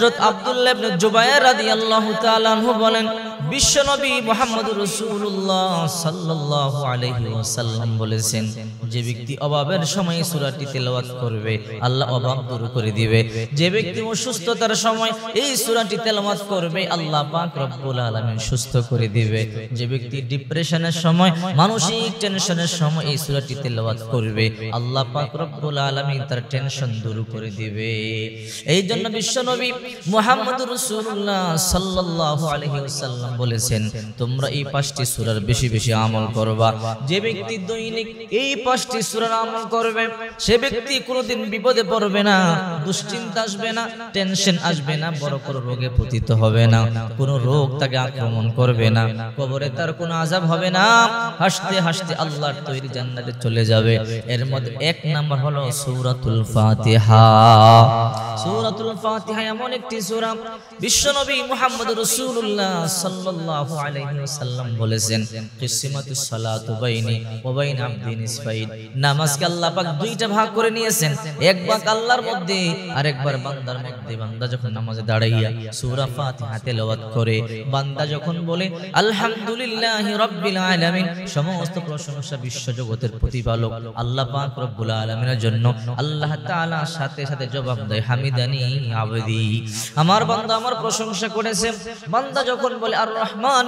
হজরত আবদুল্লাহ জুবায়ের রাদি আল্লাহ বলেন বিশ্বনবী মোহাম্মদ রসুল্লাহ সাল্লাহ আলহি ওসাল্লাম বলেছেন যে ব্যক্তি অভাবের সময় সুরাটি তেলাওয়াত করবে আল্লাহ অভাব দূর করে দিবে যে ব্যক্তি অসুস্থতার সময় এই সুরাটি করবে আল্লাহ পাক রব্বুল সুস্থ করে দিবে যে ব্যক্তি ডিপ্রেশনের সময় মানসিক টেনশনের সময় এই সুরাটি তেলাওয়াত করবে আল্লাহ পাক রব্বুল তার টেনশন দূর করে দিবে এই জন্য বিশ্বনবী মোহাম্মদ রসুল্লাহ সাল্লাহ আলহি ওসাল্লাম বলেছেন তোমরা এই পাঁচটি সুরার বেশি বেশি আমল করবা যে ব্যক্তি দৈনিক এই পাঁচটি সুরার আমল করবে সে ব্যক্তি কোনোদিন বিপদে পড়বে না দুশ্চিন্তা আসবে না টেনশন আসবে না বড় কোনো রোগে পতিত হবে না কোনো রোগ তাকে আক্রমণ করবে না কবরে তার কোনো আজাব হবে না হাসতে হাসতে আল্লাহর তৈরি জান্নাতে চলে যাবে এর মধ্যে এক নাম্বার হলো সৌরাতুল ফাতিহা সৌরাতুল ফাতিহা এমন একটি সূরা বিশ্বনবী মুহাম্মদ রাসূলুল্লাহ সাল্লাল্লাহু আলাইহি ওয়াসাল্লাম বলেছেন সালাতু বাইনি ওয়া বাইন নামাজকে আল্লাহ পাক দুইটা ভাগ করে নিয়েছেন আল্লাহর মধ্যে বান্দার মধ্যে বান্দা যখন নামাজে দাঁড়াইয়া সূরা ফাতিহা তেলাওয়াত করে বান্দা যখন বলে আলহামদুলিল্লাহি রাব্বিল আলামিন সমস্ত প্রশংসা বিশ্বজগতের প্রতিপালক আল্লাহ পাক রব্বুল আলামিনের জন্য আল্লাহ তাআলা সাথে সাথে জবাব দেয় হামিদানি আবদি আমার বান্দা আমার প্রশংসা করেছে বান্দা যখন বলে আর রহমান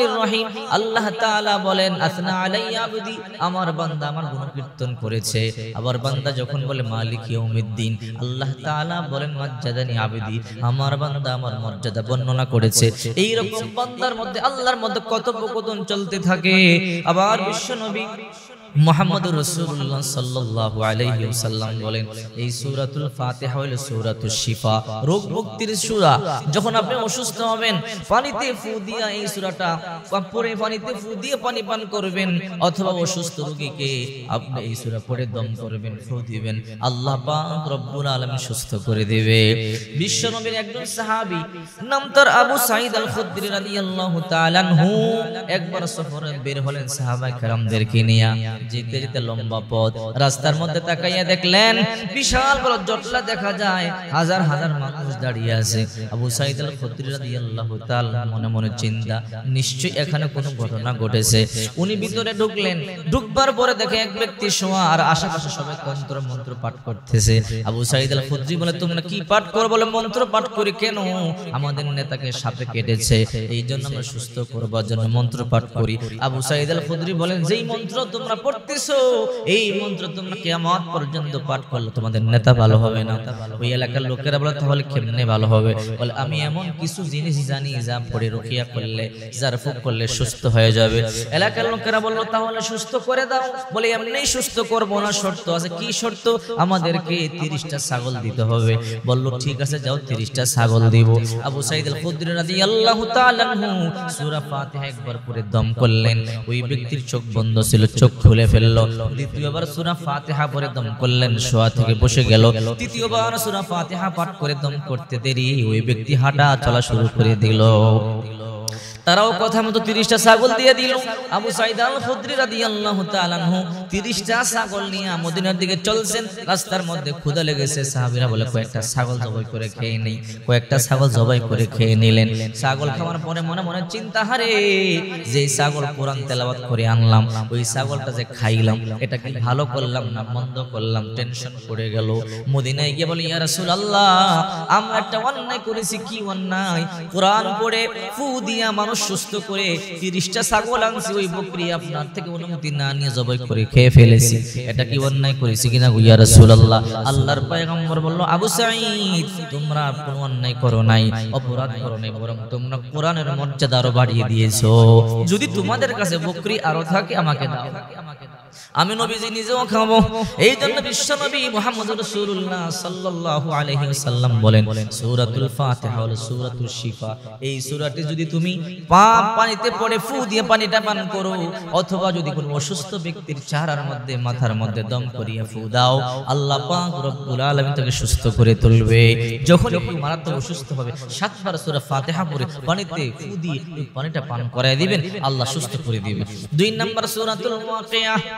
যখন বলে মালিক ইয়াউমিদ্দিন আল্লাহ তাআলা বলেন মর্যাদানি আবদি আমার বান্দা আমার মর্যাদা বর্ণনা করেছে এই বান্দার মধ্যে আল্লাহর মধ্যে কথোপকথন চলতে থাকে আবার বিশ্ব নবী মোহাম্মদ রসুল্লাহ সাল্লাহ আলহিউসাল্লাম বলেন এই সৌরাতুল ফাতেহা হইল সৌরাতুল শিফা রোগ মুক্তির সুরা যখন আপনি অসুস্থ হবেন পানিতে ফু দিয়া এই সুরাটা পরে পানিতে ফু দিয়ে পানি পান করবেন অথবা অসুস্থ রোগীকে আপনি এই সুরা পরে দম করবেন ফু দিবেন আল্লাহ পাক রব্বুল আলম সুস্থ করে দেবে বিশ্বনবীর একজন সাহাবি নাম তার আবু সাঈদ আল খুদ্রি রাদিয়াল্লাহু তাআলা একবার সফরে বের হলেন সাহাবা কেরামদেরকে নিয়ে যেতে যেতে লম্বা পথ রাস্তার মধ্যে তাকাইয়া দেখলেন বিশাল বড় জটলা দেখা যায় হাজার হাজার মানুষ দাঁড়িয়ে আছে আবু সাইদ আল খত্রি রাদিয়াল্লাহু তাআলা মনে মনে চিন্তা নিশ্চয়ই এখানে কোনো ঘটনা ঘটেছে উনি ভিতরে ঢুকলেন ঢুকবার পরে দেখে এক ব্যক্তি শোয়া আর আশেপাশে সবাই তন্ত্র মন্ত্র পাঠ করতেছে আবু সাইদ আল খত্রি বলে তোমরা কি পাঠ করো বলে মন্ত্র পাঠ করি কেন আমাদের নেতাকে সাপে কেটেছে এই জন্য আমরা সুস্থ করবার জন্য মন্ত্র পাঠ করি আবু সাইদ আল খুদ্রি বলেন যেই মন্ত্র তোমরা করতেছো এই মন্ত্র তোমরা কেমন পর্যন্ত পাঠ করলে তোমাদের নেতা ভালো হবে না ওই এলাকার লোকেরা বলে তাহলে কেমনে ভালো হবে বলে আমি এমন কিছু জিনিস জানি যা পরে রুকিয়া করলে যার ফুক করলে সুস্থ হয়ে যাবে এলাকার লোকেরা বললো তাহলে সুস্থ করে দাও বলে এমনি সুস্থ করবো না শর্ত আছে কি শর্ত আমাদেরকে তিরিশটা ছাগল দিতে হবে বললো ঠিক আছে যাও তিরিশটা ছাগল দিব আবু সাইদ আল খুদ্র রাজি আল্লাহ সুরা ফাতে একবার পরে দম করলেন ওই ব্যক্তির চোখ বন্ধ ছিল চোখ খুলে খুলে ফেললো দ্বিতীয়বার সুরা ফাতিহা পরে দম করলেন শোয়া থেকে বসে গেল তৃতীয়বার সুরা ফাতিহা পাঠ করে দম করতে দেরি ওই ব্যক্তি হাঁটা চলা শুরু করে দিল তারাও কথা মতো তিরিশটা ছাগল দিয়ে দিল আবু সাইদাল ফদ্রি রাদি আল্লাহ তালানহু তিরিশটা ছাগল নিয়ে আমদিনের দিকে চলছেন রাস্তার মধ্যে ক্ষুদা লেগেছে সাহাবিরা বলে কয়েকটা ছাগল জবাই করে খেয়ে নেই কয়েকটা ছাগল জবাই করে খেয়ে নিলেন ছাগল খাওয়ার পরে মনে মনে চিন্তা হারে যে ছাগল কোরআন তেলাবাদ করে আনলাম ওই ছাগলটা যে খাইলাম এটা কি ভালো করলাম না মন্দ করলাম টেনশন করে গেল মদিনায় গিয়ে বলি ইয়া আল্লাহ আমরা একটা অন্যায় করেছি কি অন্যায় কোরআন পড়ে ফু দিয়া মানুষ মানুষ সুস্থ করে তিরিশটা ছাগল আনছি ওই বকরি আপনার থেকে অনুমতি না নিয়ে জবাই করে খেয়ে ফেলেছি এটা কি অন্যায় করেছি কিনা গুইয়া রসুল আল্লাহ আল্লাহর পায়গম্বর বললো আবু সাঈদ তোমরা কোনো অন্যায় করো নাই অপরাধ করো নাই বরং তোমরা কোরআনের মর্যাদা আরো বাড়িয়ে দিয়েছো যদি তোমাদের কাছে বকরি আরো থাকে আমাকে দাও আমাকে দাও আমি নবীজি নিজেও খাবো এই জন্য বিশ্ব নবী মোহাম্মদ রসুল্লাহ সাল্লাহ আলহি সাল্লাম বলেন সৌরাতুল ফাতেহা হল সৌরাতুল শিফা এই সূরাটি যদি তুমি পা পানিতে পড়ে ফু দিয়ে পানিটা পান করো অথবা যদি কোনো অসুস্থ ব্যক্তির চেহারার মধ্যে মাথার মধ্যে দম করিয়া ফু দাও আল্লাহ পাক রব্বুল আলামিন তাকে সুস্থ করে তুলবে যখন একটু মারাত্মক অসুস্থ হবে সাতবার সূরা ফাতেহা পড়ে পানিতে ফু দিয়ে পানিটা পান করায় দিবেন আল্লাহ সুস্থ করে দিবেন দুই নাম্বার সূরাতুল ওয়াকিয়া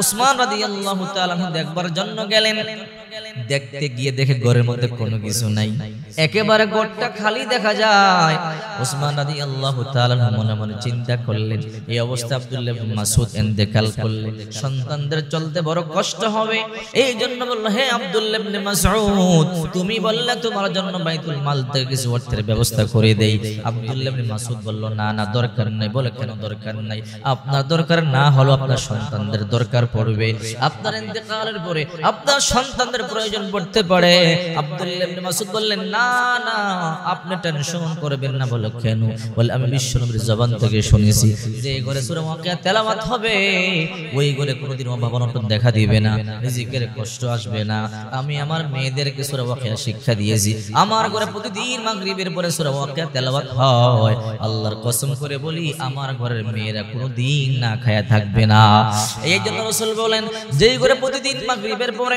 ওসমান রাজি আল্লাহ দেখবার জন্য গেলেন দেখতে গিয়ে দেখে ঘরের মধ্যে কোনো কিছু নাই একেবারে ঘরটা খালি দেখা যায় ওসমান রাজি আল্লাহ মনে মনে চিন্তা করলেন এই অবস্থা আবদুল্লাহ মাসুদ এন্তেকাল করলেন সন্তানদের চলতে বড় কষ্ট হবে এই জন্য বললো হে আবদুল্লাহ মাসুদ তুমি বললে তোমার জন্য বাইতুল মাল থেকে কিছু অর্থের ব্যবস্থা করে দেই আবদুল্লাহ মাসুদ বলল না না দরকার নাই বলে কেন দরকার নাই আপনার দরকার না হলো আপনার সন্তানদের দরকার দরকার পড়বে আপনার ইন্তেকালের পরে আপনার সন্তানদের প্রয়োজন পড়তে পারে আব্দুল্লাহ মাসুদ বললেন না না আপনি টেনশন করবেন না বলো কেন বলে আমি বিশ্বনবীর জবান থেকে শুনেছি যে এই ঘরে সূরা ওয়াকিয়া তেলাওয়াত হবে ওই ঘরে কোনোদিন অভাব অনটন দেখা দিবে না রিজিকের কষ্ট আসবে না আমি আমার মেয়েদেরকে সূরা ওয়াকিয়া শিক্ষা দিয়েছি আমার ঘরে প্রতিদিন মাগরিবের পরে সূরা ওয়াকিয়া তেলাওয়াত হয় আল্লাহর কসম করে বলি আমার ঘরের মেয়েরা কোনোদিন না খায়া থাকবে না এই জন্য আল্লাহ রসুল বলেন যেই করে প্রতিদিন মাগরীবের পরে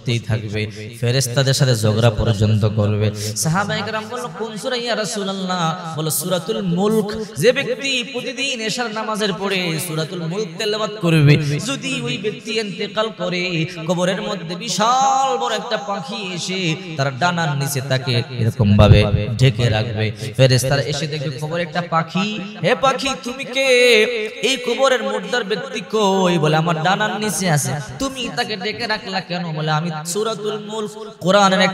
বসতেই থাকবে ফেরেস্তাদের সাথে ঝগড়া পর্যন্ত করবে সাহাবাইকরাম বলল কোন সূরা ইয়া বলো যে ব্যক্তি প্রতিদিন নামাজের পরে করবে যদি ওই ব্যক্তি করে কবরের মধ্যে বিশাল বড় একটা পাখি এসে তার ডানার নিচে তাকে এরকম ভাবে ঢেকে রাখবে ফেরেস্তারা এসে দেখবে কবর একটা পাখি হে পাখি তুমি কে এই কবরের মুর্দার ব্যক্তি কই বলে আমার ডানার নিচে আছে তুমি তাকে ডেকে রাখলা কেন বলে আমি জবাব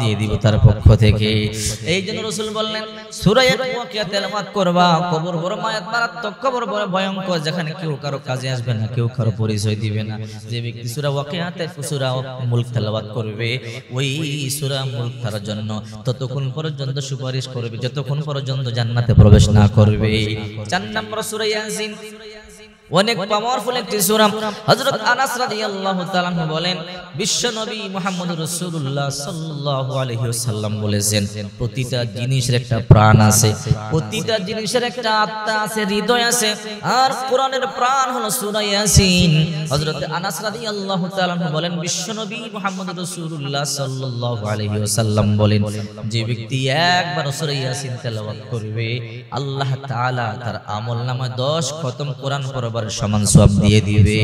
দিয়ে দিব তার পক্ষ থেকে এই জন্য রসুল বললেন করবা কবর বড় মায়াত মারাত্মক কবর বড় ভয়ঙ্কর যেখানে কেউ কারো কাজে আসবে না কেউ কারো পরিচয় দিবে না যে ব্যক্তি সুরা ওয়াকিয়াতে সুরা করবে ওই সুরা মুলক তার জন্য ততক্ষণ পর পর্যন্ত সুপারিশ করবে যতক্ষণ পর্যন্ত জান্নাতে প্রবেশ না করবে চার নম্বর সুরাই অনেক পাওয়ারফুল একটি সূরা হযরত আনাস রাদিয়াল্লাহু তাআলা বলেন বিশ্বনবী মুহাম্মদ রাসূলুল্লাহ সাল্লাল্লাহু আলাইহি ওয়াসাল্লাম বলেছেন প্রতিটা জিনিসের একটা প্রাণ আছে প্রতিটা জিনিসের একটা আত্মা আছে হৃদয় আছে আর কোরআনের প্রাণ হলো সূরা ইয়াসিন হযরত আনাস রাদিয়াল্লাহু তাআলা বলেন বিশ্বনবী মুহাম্মদ রাসূলুল্লাহ সাল্লাল্লাহু আলাইহি ওয়াসাল্লাম বলেন যে ব্যক্তি একবার সূরা ইয়াসিন তেলাওয়াত করবে আল্লাহ তাআলা তার আমলনামায় 10 খতম কোরআন পড়বে বার সমান সব দিয়ে দিবে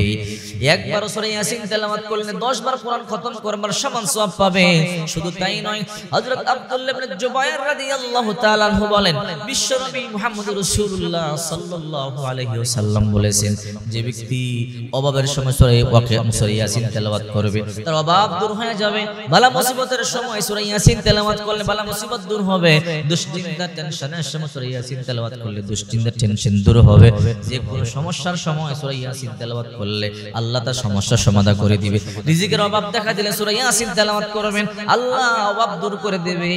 একবার সরে ইয়াসিন তেলাওয়াত করলে 10 বার কোরআন খতম করবার সমান সব পাবে শুধু তাই নয় হযরত আব্দুল্লাহ ইবনে জুবায়ের রাদিয়াল্লাহু তাআলা আনহু বলেন বিশ্বনবী মুহাম্মদ রাসূলুল্লাহ সাল্লাল্লাহু আলাইহি ওয়াসাল্লাম বলেছেন যে ব্যক্তি অভাবের সময় সূরা ওয়াকিয়া সূরা ইয়াসিন তেলাওয়াত করবে তার অভাব দূর হয়ে যাবে বালা মুসিবতের সময় সূরা ইয়াসিন তেলাওয়াত করলে বালা মুসিবত দূর হবে দুশ্চিন্তা টেনশনের সময় সূরা ইয়াসিন তেলাওয়াত করলে দুশ্চিন্তা টেনশন দূর হবে যে কোনো সমস্যার সময় সূরা ইয়াসিন তেলাওয়াত করলে আল্লাহ তার সমস্যার সমাধান করে দিবে রিজিকের অভাব দেখা দিলে সূরা ইয়াসিন তেলাওয়াত করবেন আল্লাহ অভাব দূর করে দেবে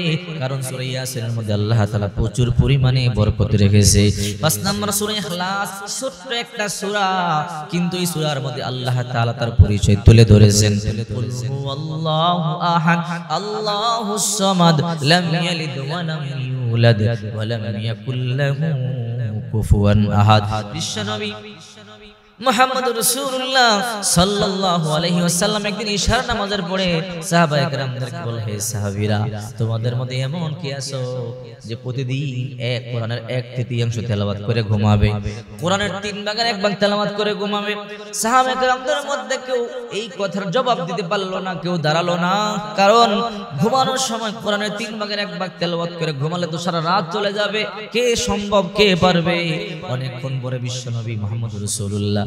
কারণ সূরা এর মধ্যে আল্লাহ তাআলা প্রচুর পরিমাণে বরকত রেখেছে পাঁচ নম্বর সূরা ইখলাস ছোট্ট একটা সূরা কিন্তু এই সূরার মধ্যে আল্লাহ তাআলা তার পরিচয় তুলে ধরেছেন আল্লাহু আহাদ আল্লাহুস সামাদ লাম ইয়ালিদ ওয়া লাম ইউলাদ ওয়া লাম ইয়াকুল লাহু কুফুয়ান আহাদ বিশ্বনবী মোহাম্মদ রসুল্লাহ সাল্লাহ আলহি আসাল্লাম একদিন ইশার নামাজের পরে সাহাবা একরামদেরকে বলে হে সাহাবিরা তোমাদের মধ্যে এমন কি আছো যে প্রতিদিন এক কোরআনের এক তৃতীয়াংশ তেলাবাদ করে ঘুমাবে কোরআনের তিন ভাগের এক ভাগ তেলাবাত করে ঘুমাবে সাহাবা একরামদের মধ্যে কেউ এই কথার জবাব দিতে পারলো না কেউ দাঁড়ালো না কারণ ঘুমানোর সময় কোরআনের তিন ভাগের এক ভাগ তেলাবাত করে ঘুমালে তো সারা রাত চলে যাবে কে সম্ভব কে পারবে অনেকক্ষণ পরে বিশ্বনবী মোহাম্মদ রসুল্লাহ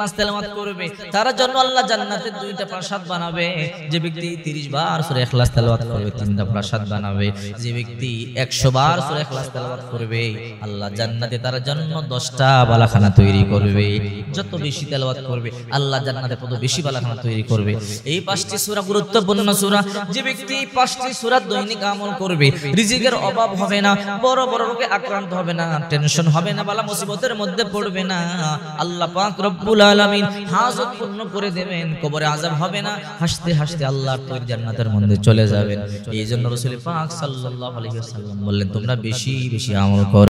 এখলাস তেলাওয়াত করবে তার জন্য আল্লাহ জান্নাতের দুইটা প্রাসাদ বানাবে যে ব্যক্তি 30 বার সূরা এখলাস তেলাওয়াত করবে তিনটা প্রাসাদ বানাবে যে ব্যক্তি 100 বার সূরা এখলাস তেলাওয়াত করবে আল্লাহ জান্নাতে তার জন্য 10টা বালাখানা তৈরি করবে যত বেশি তেলাওয়াত করবে আল্লাহ জান্নাতে তত বেশি বালাখানা তৈরি করবে এই পাঁচটি সূরা গুরুত্বপূর্ণ সূরা যে ব্যক্তি পাঁচটি সূরা দৈনিক আমল করবে রিজিকের অভাব হবে না বড় বড় রোগে আক্রান্ত হবে না টেনশন হবে না বালা মুসিবতের মধ্যে পড়বে না আল্লাহ পাক রব্বুল আলামিন হাজত পূর্ণ করে দেবেন কবরে আজাব হবে না হাসতে হাসতে আল্লাহ তৈরি জান্নাতের মধ্যে চলে যাবেন এই জন্য রসুল পাক সাল্লাল্লাহু আলাইহি বললেন তোমরা বেশি বেশি আমল করো